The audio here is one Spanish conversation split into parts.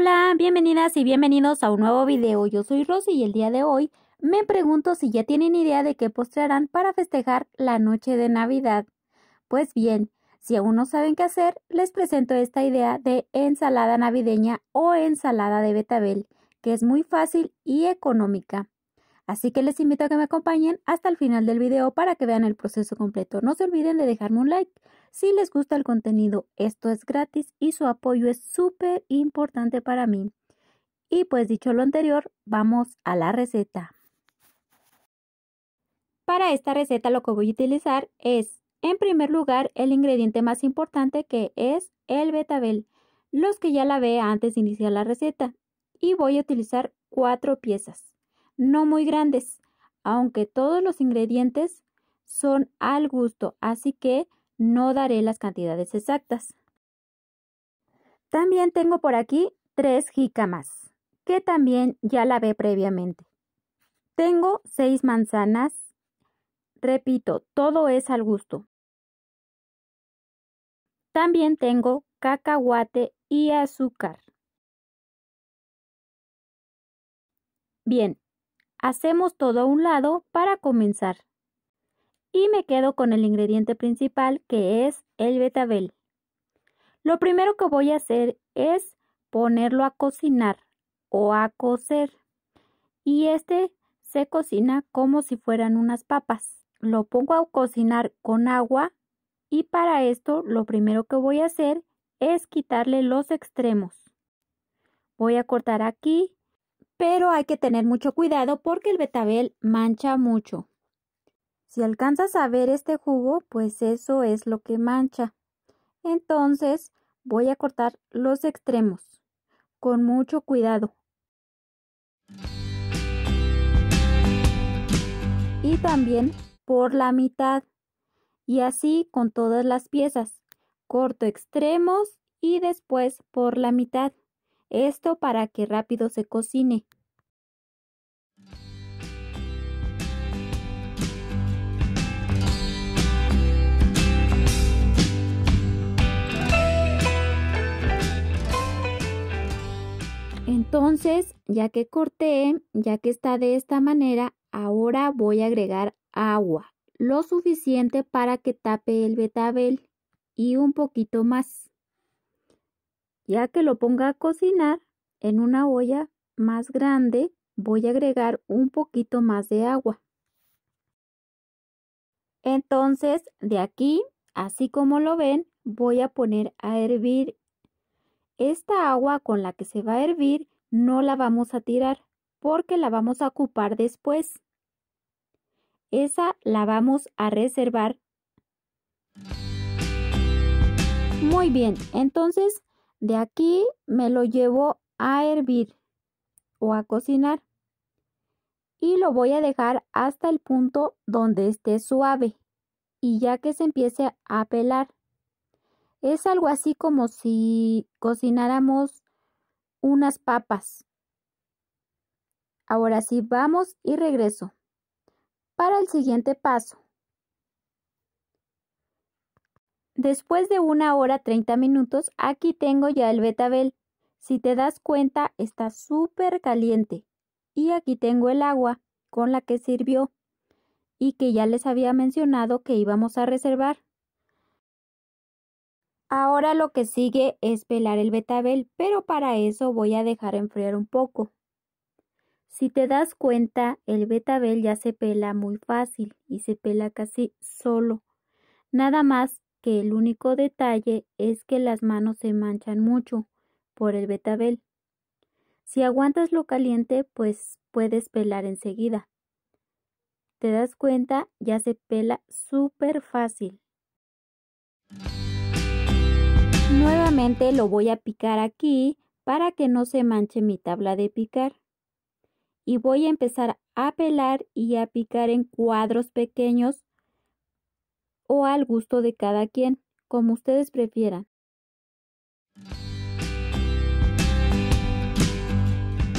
Hola, bienvenidas y bienvenidos a un nuevo video. Yo soy Rosy y el día de hoy me pregunto si ya tienen idea de qué postrearán para festejar la noche de Navidad. Pues bien, si aún no saben qué hacer, les presento esta idea de ensalada navideña o ensalada de betabel, que es muy fácil y económica. Así que les invito a que me acompañen hasta el final del video para que vean el proceso completo. No se olviden de dejarme un like si les gusta el contenido. Esto es gratis y su apoyo es súper importante para mí. Y pues dicho lo anterior, vamos a la receta. Para esta receta lo que voy a utilizar es, en primer lugar, el ingrediente más importante que es el betabel. Los que ya la ve antes de iniciar la receta. Y voy a utilizar cuatro piezas no muy grandes, aunque todos los ingredientes son al gusto, así que no daré las cantidades exactas. También tengo por aquí tres jícamas, que también ya lavé previamente. Tengo seis manzanas. Repito, todo es al gusto. También tengo cacahuate y azúcar. Bien, Hacemos todo a un lado para comenzar. Y me quedo con el ingrediente principal que es el betabel. Lo primero que voy a hacer es ponerlo a cocinar o a cocer. Y este se cocina como si fueran unas papas. Lo pongo a cocinar con agua y para esto lo primero que voy a hacer es quitarle los extremos. Voy a cortar aquí pero hay que tener mucho cuidado porque el betabel mancha mucho. Si alcanzas a ver este jugo, pues eso es lo que mancha. Entonces voy a cortar los extremos con mucho cuidado. Y también por la mitad. Y así con todas las piezas. Corto extremos y después por la mitad. Esto para que rápido se cocine. Entonces, ya que corté, ya que está de esta manera, ahora voy a agregar agua, lo suficiente para que tape el betabel y un poquito más. Ya que lo ponga a cocinar en una olla más grande, voy a agregar un poquito más de agua. Entonces, de aquí, así como lo ven, voy a poner a hervir. Esta agua con la que se va a hervir no la vamos a tirar porque la vamos a ocupar después. Esa la vamos a reservar. Muy bien, entonces de aquí me lo llevo a hervir o a cocinar y lo voy a dejar hasta el punto donde esté suave y ya que se empiece a pelar. Es algo así como si cocináramos unas papas. Ahora sí, vamos y regreso. Para el siguiente paso. Después de una hora 30 minutos, aquí tengo ya el betabel. Si te das cuenta, está súper caliente. Y aquí tengo el agua con la que sirvió y que ya les había mencionado que íbamos a reservar. Ahora lo que sigue es pelar el betabel, pero para eso voy a dejar enfriar un poco. Si te das cuenta, el betabel ya se pela muy fácil y se pela casi solo. Nada más que el único detalle es que las manos se manchan mucho por el betabel. Si aguantas lo caliente, pues puedes pelar enseguida. ¿Te das cuenta? Ya se pela súper fácil. Nuevamente lo voy a picar aquí para que no se manche mi tabla de picar. Y voy a empezar a pelar y a picar en cuadros pequeños o al gusto de cada quien, como ustedes prefieran.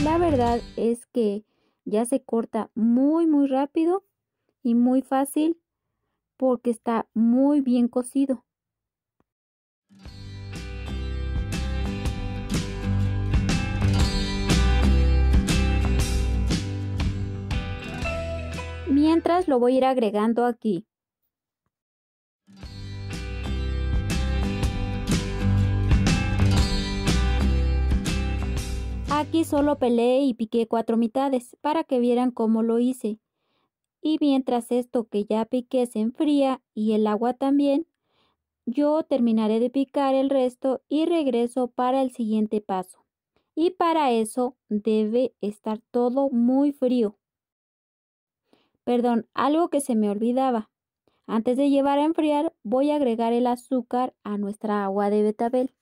La verdad es que ya se corta muy muy rápido y muy fácil porque está muy bien cocido. Mientras lo voy a ir agregando aquí. Aquí solo peleé y piqué cuatro mitades para que vieran cómo lo hice. Y mientras esto que ya piqué se enfría y el agua también, yo terminaré de picar el resto y regreso para el siguiente paso. Y para eso debe estar todo muy frío. Perdón, algo que se me olvidaba. Antes de llevar a enfriar, voy a agregar el azúcar a nuestra agua de betabel.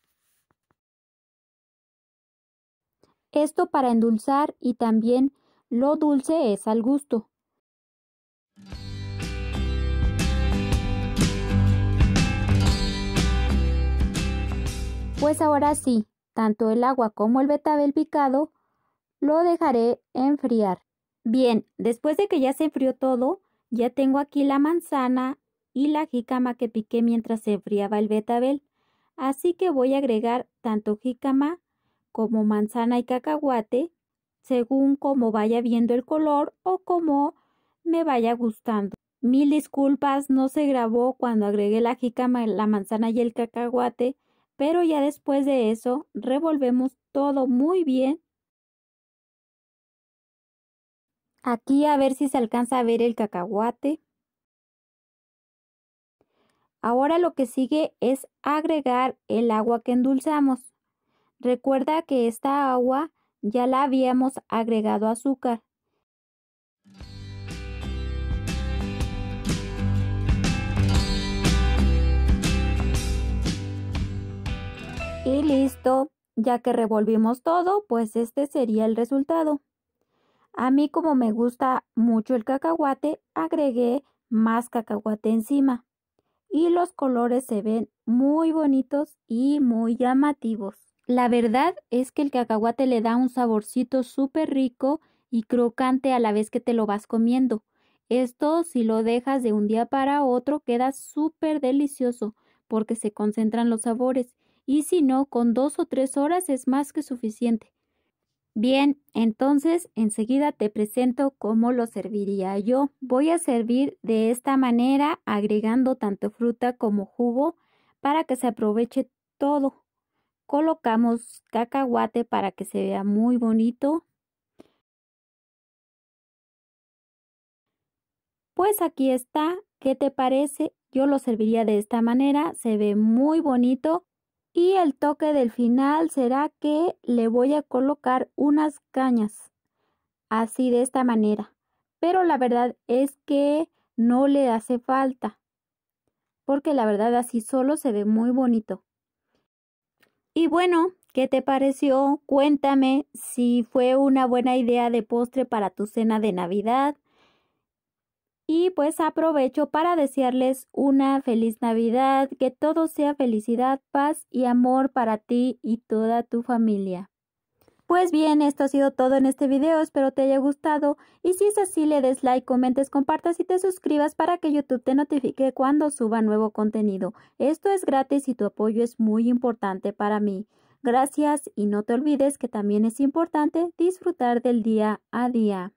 Esto para endulzar y también lo dulce es al gusto. Pues ahora sí, tanto el agua como el betabel picado lo dejaré enfriar. Bien, después de que ya se enfrió todo, ya tengo aquí la manzana y la jícama que piqué mientras se enfriaba el betabel. Así que voy a agregar tanto jícama como manzana y cacahuate, según como vaya viendo el color o como me vaya gustando. Mil disculpas, no se grabó cuando agregué la jícama, la manzana y el cacahuate, pero ya después de eso revolvemos todo muy bien. Aquí a ver si se alcanza a ver el cacahuate. Ahora lo que sigue es agregar el agua que endulzamos. Recuerda que esta agua ya la habíamos agregado azúcar. Y listo, ya que revolvimos todo, pues este sería el resultado. A mí como me gusta mucho el cacahuate, agregué más cacahuate encima. Y los colores se ven muy bonitos y muy llamativos. La verdad es que el cacahuate le da un saborcito súper rico y crocante a la vez que te lo vas comiendo. Esto, si lo dejas de un día para otro, queda súper delicioso porque se concentran los sabores y si no, con dos o tres horas es más que suficiente. Bien, entonces enseguida te presento cómo lo serviría yo. Voy a servir de esta manera agregando tanto fruta como jugo para que se aproveche todo colocamos cacahuate para que se vea muy bonito. Pues aquí está, ¿qué te parece? Yo lo serviría de esta manera, se ve muy bonito y el toque del final será que le voy a colocar unas cañas, así de esta manera. Pero la verdad es que no le hace falta, porque la verdad así solo se ve muy bonito. Y bueno, ¿qué te pareció? Cuéntame si fue una buena idea de postre para tu cena de Navidad. Y pues aprovecho para desearles una feliz Navidad, que todo sea felicidad, paz y amor para ti y toda tu familia. Pues bien, esto ha sido todo en este video, espero te haya gustado y si es así le des like, comentes, compartas y te suscribas para que YouTube te notifique cuando suba nuevo contenido. Esto es gratis y tu apoyo es muy importante para mí. Gracias y no te olvides que también es importante disfrutar del día a día.